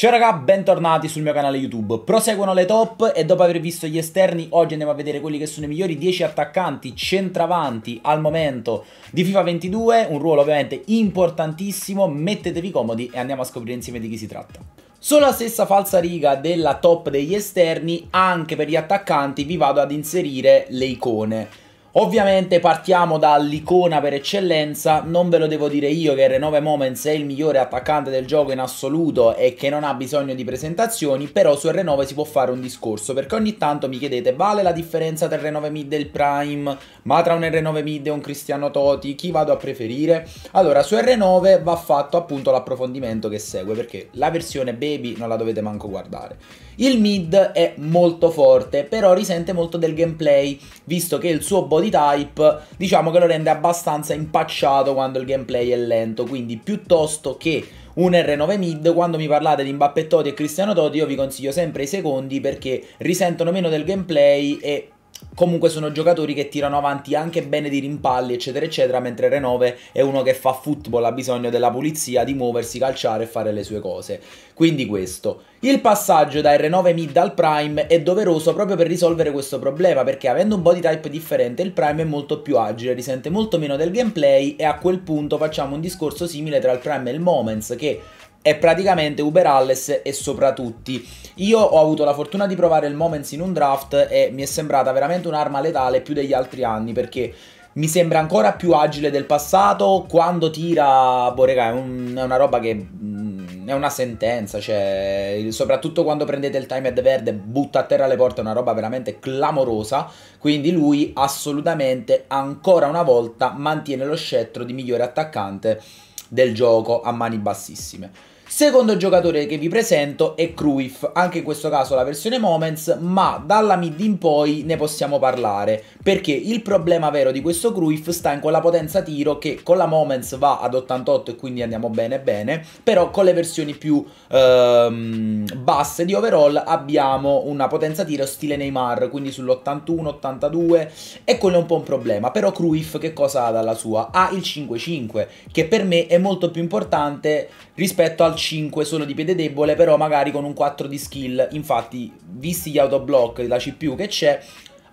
Ciao raga, bentornati sul mio canale YouTube. Proseguono le top e dopo aver visto gli esterni, oggi andiamo a vedere quelli che sono i migliori 10 attaccanti centravanti al momento di FIFA 22, un ruolo ovviamente importantissimo, mettetevi comodi e andiamo a scoprire insieme di chi si tratta. Sulla stessa falsa riga della top degli esterni, anche per gli attaccanti vi vado ad inserire le icone. Ovviamente partiamo dall'icona per eccellenza, non ve lo devo dire io che Renove Moments è il migliore attaccante del gioco in assoluto e che non ha bisogno di presentazioni, però su Renove si può fare un discorso perché ogni tanto mi chiedete vale la differenza tra il Renove Mid e il Prime, ma tra un Renove Mid e un Cristiano Toti, chi vado a preferire? Allora su Renove va fatto appunto l'approfondimento che segue perché la versione baby non la dovete manco guardare. Il Mid è molto forte, però risente molto del gameplay, visto che il suo body po' di type, diciamo che lo rende abbastanza impacciato quando il gameplay è lento, quindi piuttosto che un R9 mid, quando mi parlate di Mbappé Toti e Cristiano Toti, io vi consiglio sempre i secondi perché risentono meno del gameplay e comunque sono giocatori che tirano avanti anche bene di rimpalli eccetera eccetera mentre Renove è uno che fa football ha bisogno della pulizia di muoversi calciare e fare le sue cose quindi questo il passaggio da R9 mid al prime è doveroso proprio per risolvere questo problema perché avendo un body type differente il prime è molto più agile risente molto meno del gameplay e a quel punto facciamo un discorso simile tra il prime e il moments che è praticamente Uber Alles e soprattutto io ho avuto la fortuna di provare il Moments in un draft e mi è sembrata veramente un'arma letale più degli altri anni perché mi sembra ancora più agile del passato quando tira, boh raga, è, un, è una roba che mm, è una sentenza, cioè, soprattutto quando prendete il timed verde, butta a terra le porte, è una roba veramente clamorosa, quindi lui assolutamente ancora una volta mantiene lo scettro di migliore attaccante del gioco a mani bassissime. Secondo giocatore che vi presento è Cruyff, anche in questo caso la versione Moments, ma dalla mid in poi ne possiamo parlare, perché il problema vero di questo Cruyff sta in quella potenza tiro che con la Moments va ad 88 e quindi andiamo bene bene, però con le versioni più ehm, basse di overall abbiamo una potenza tiro stile Neymar, quindi sull'81, 82 e quello è un po' un problema, però Cruyff che cosa ha dalla sua? Ha il 5-5, che per me è molto più importante rispetto al 5 sono di piede debole, però magari con un 4 di skill. Infatti, visti gli autoblock, la CPU che c'è,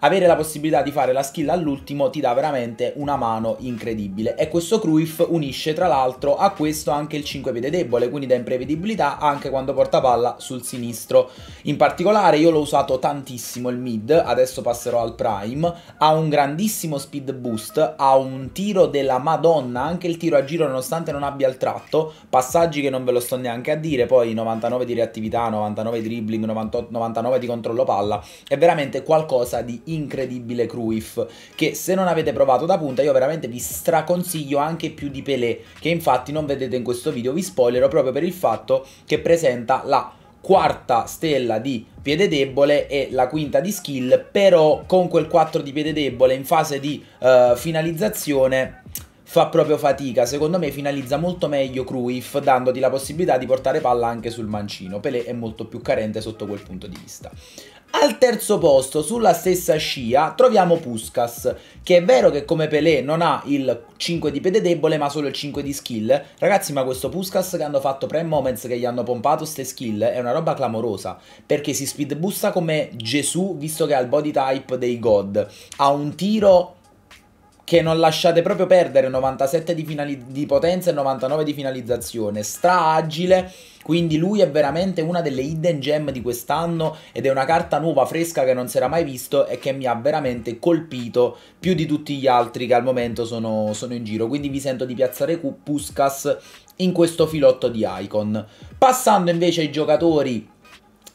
avere la possibilità di fare la skill all'ultimo ti dà veramente una mano incredibile e questo Cruyff unisce tra l'altro a questo anche il 5 piede debole quindi dà imprevedibilità anche quando porta palla sul sinistro in particolare io l'ho usato tantissimo il mid adesso passerò al prime ha un grandissimo speed boost ha un tiro della madonna anche il tiro a giro nonostante non abbia il tratto passaggi che non ve lo sto neanche a dire poi 99 di reattività 99 dribbling 98, 99 di controllo palla è veramente qualcosa di incredibile incredibile Cruyff, che se non avete provato da punta io veramente vi straconsiglio anche più di Pelé, che infatti non vedete in questo video, vi spoilerò proprio per il fatto che presenta la quarta stella di piede debole e la quinta di skill, però con quel 4 di piede debole in fase di uh, finalizzazione fa proprio fatica, secondo me finalizza molto meglio Cruyff dandoti la possibilità di portare palla anche sul mancino, Pelé è molto più carente sotto quel punto di vista. Al terzo posto, sulla stessa scia, troviamo Puskas, che è vero che come Pelé non ha il 5 di piede debole ma solo il 5 di skill. Ragazzi ma questo Puskas che hanno fatto pre moments che gli hanno pompato ste skill è una roba clamorosa, perché si speed busta come Gesù visto che ha il body type dei god, ha un tiro che non lasciate proprio perdere 97 di, di, potenza e 99 di finalizzazione, stra agile, quindi lui è veramente una delle hidden gem di quest'anno ed è una carta nuova, fresca che non si era mai visto e che mi ha veramente colpito più di tutti gli altri che al momento sono, sono in giro, quindi mi sento di piazzare Puskas in questo filotto di Icon. Passando invece ai giocatori,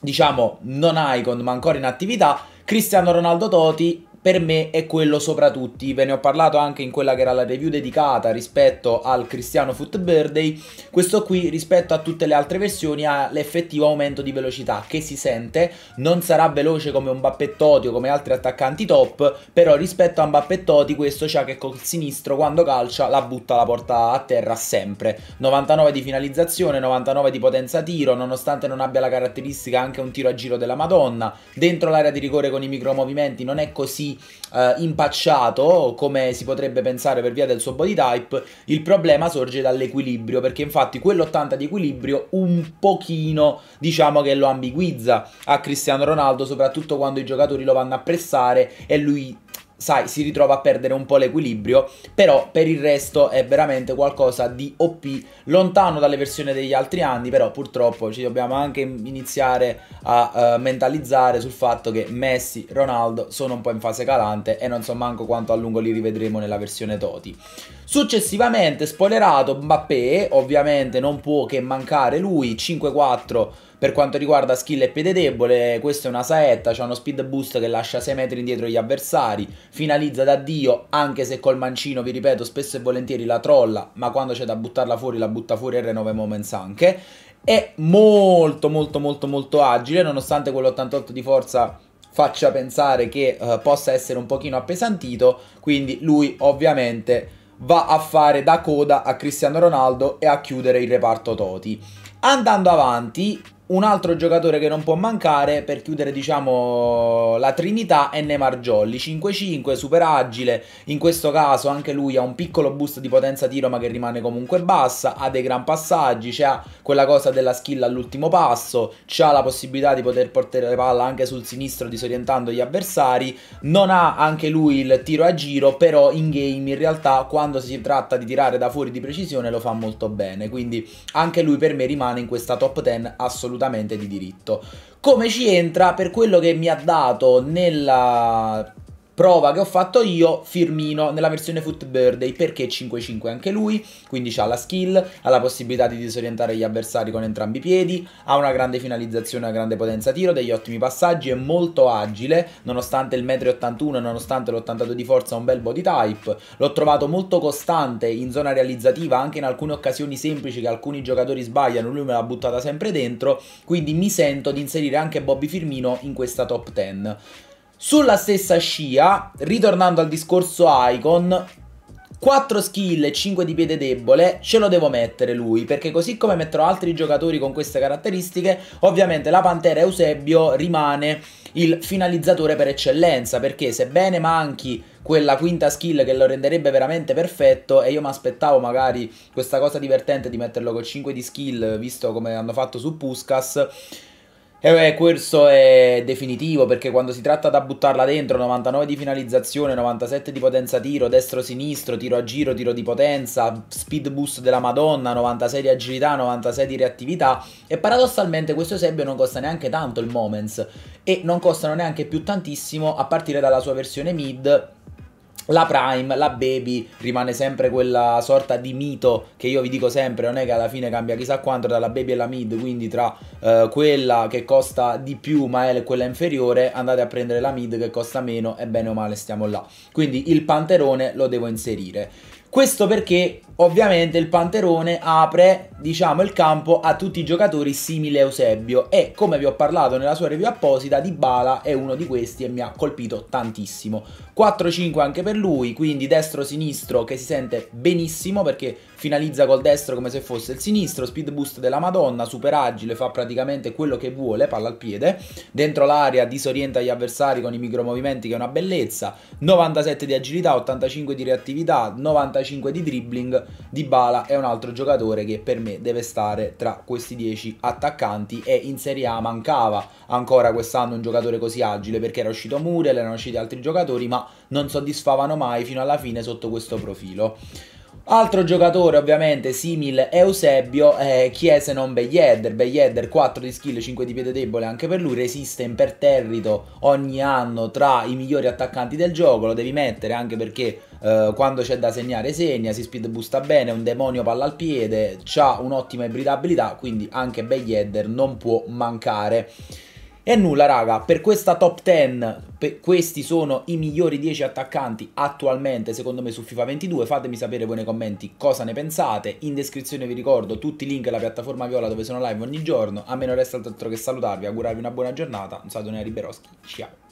diciamo non Icon ma ancora in attività, Cristiano Ronaldo Toti per me è quello sopra tutti, ve ne ho parlato anche in quella che era la review dedicata rispetto al Cristiano Foot Birthday, questo qui rispetto a tutte le altre versioni ha l'effettivo aumento di velocità che si sente, non sarà veloce come un Bappettoti o come altri attaccanti top, però rispetto a un Bappettoti questo c'ha che col sinistro quando calcia la butta la porta a terra sempre, 99 di finalizzazione, 99 di potenza tiro, nonostante non abbia la caratteristica anche un tiro a giro della Madonna, dentro l'area di rigore con i micromovimenti non è così eh, impacciato come si potrebbe pensare per via del suo body type, il problema sorge dall'equilibrio, perché infatti quell'80 di equilibrio un pochino diciamo che lo ambiguizza a Cristiano Ronaldo, soprattutto quando i giocatori lo vanno a pressare e lui sai, si ritrova a perdere un po' l'equilibrio, però per il resto è veramente qualcosa di OP, lontano dalle versioni degli altri anni, però purtroppo ci dobbiamo anche iniziare a uh, mentalizzare sul fatto che Messi, Ronaldo sono un po' in fase calante e non so manco quanto a lungo li rivedremo nella versione Toti. Successivamente, spoilerato, Mbappé, ovviamente non può che mancare lui, 5-4 per quanto riguarda skill e piede debole, questa è una saetta, c'è uno speed boost che lascia 6 metri indietro gli avversari, finalizza da Dio, anche se col mancino, vi ripeto, spesso e volentieri la trolla, ma quando c'è da buttarla fuori la butta fuori R9 Moments anche. È molto molto molto molto agile, nonostante quell'88 di forza faccia pensare che eh, possa essere un pochino appesantito, quindi lui ovviamente va a fare da coda a Cristiano Ronaldo e a chiudere il reparto Toti. Andando avanti, un altro giocatore che non può mancare per chiudere diciamo, la trinità è Neymar Jolly, 5-5, super agile, in questo caso anche lui ha un piccolo boost di potenza tiro ma che rimane comunque bassa, ha dei gran passaggi, c'è quella cosa della skill all'ultimo passo, C'ha la possibilità di poter portare palla anche sul sinistro disorientando gli avversari, non ha anche lui il tiro a giro, però in game in realtà quando si tratta di tirare da fuori di precisione lo fa molto bene, quindi anche lui per me rimane in questa top 10 assolutamente assolutamente di diritto. Come ci entra per quello che mi ha dato nella prova che ho fatto io, Firmino nella versione Foot Birthday perché 5-5 anche lui, quindi ha la skill, ha la possibilità di disorientare gli avversari con entrambi i piedi, ha una grande finalizzazione, una grande potenza tiro, degli ottimi passaggi, è molto agile, nonostante il 1,81 m, nonostante l'82 di forza, un bel body type, l'ho trovato molto costante in zona realizzativa, anche in alcune occasioni semplici che alcuni giocatori sbagliano, lui me l'ha buttata sempre dentro, quindi mi sento di inserire anche Bobby Firmino in questa top 10. Sulla stessa scia, ritornando al discorso Icon, 4 skill e 5 di piede debole ce lo devo mettere lui perché così come metterò altri giocatori con queste caratteristiche ovviamente la Pantera Eusebio rimane il finalizzatore per eccellenza perché sebbene manchi quella quinta skill che lo renderebbe veramente perfetto e io mi aspettavo magari questa cosa divertente di metterlo con 5 di skill visto come hanno fatto su Puskas e eh beh, questo è definitivo perché quando si tratta da buttarla dentro 99 di finalizzazione, 97 di potenza tiro, destro-sinistro, tiro a giro, tiro di potenza, speed boost della madonna, 96 di agilità, 96 di reattività e paradossalmente questo Eusebio non costa neanche tanto il Moments e non costano neanche più tantissimo a partire dalla sua versione mid la Prime, la Baby, rimane sempre quella sorta di mito che io vi dico sempre, non è che alla fine cambia chissà quanto tra la Baby e la Mid, quindi tra eh, quella che costa di più ma è quella inferiore, andate a prendere la Mid che costa meno e bene o male stiamo là. Quindi il panterone lo devo inserire. Questo perché ovviamente il Panterone apre diciamo, il campo a tutti i giocatori simili a Eusebio e come vi ho parlato nella sua review apposita Dybala è uno di questi e mi ha colpito tantissimo 4-5 anche per lui quindi destro-sinistro che si sente benissimo perché finalizza col destro come se fosse il sinistro speed boost della madonna super agile fa praticamente quello che vuole palla al piede dentro l'area disorienta gli avversari con i micromovimenti che è una bellezza 97 di agilità 85 di reattività 95 di dribbling Dybala è un altro giocatore che per me deve stare tra questi 10 attaccanti e in Serie A mancava ancora quest'anno un giocatore così agile perché era uscito Muriel, erano usciti altri giocatori ma non soddisfavano mai fino alla fine sotto questo profilo. Altro giocatore ovviamente simile Eusebio, eh, è se non Beyeder? Beyeder 4 di skill, 5 di piede debole anche per lui, resiste imperterrito ogni anno tra i migliori attaccanti del gioco, lo devi mettere anche perché eh, quando c'è da segnare segna, si speed boosta bene, un demonio palla al piede, ha un'ottima ibridabilità, quindi anche Beyeder non può mancare. E nulla raga, per questa top 10, questi sono i migliori 10 attaccanti attualmente secondo me su FIFA 22, fatemi sapere voi nei commenti cosa ne pensate, in descrizione vi ricordo tutti i link alla piattaforma Viola dove sono live ogni giorno, a me non resta altro che salutarvi, augurarvi una buona giornata, un saluto da Riberoschi, ciao!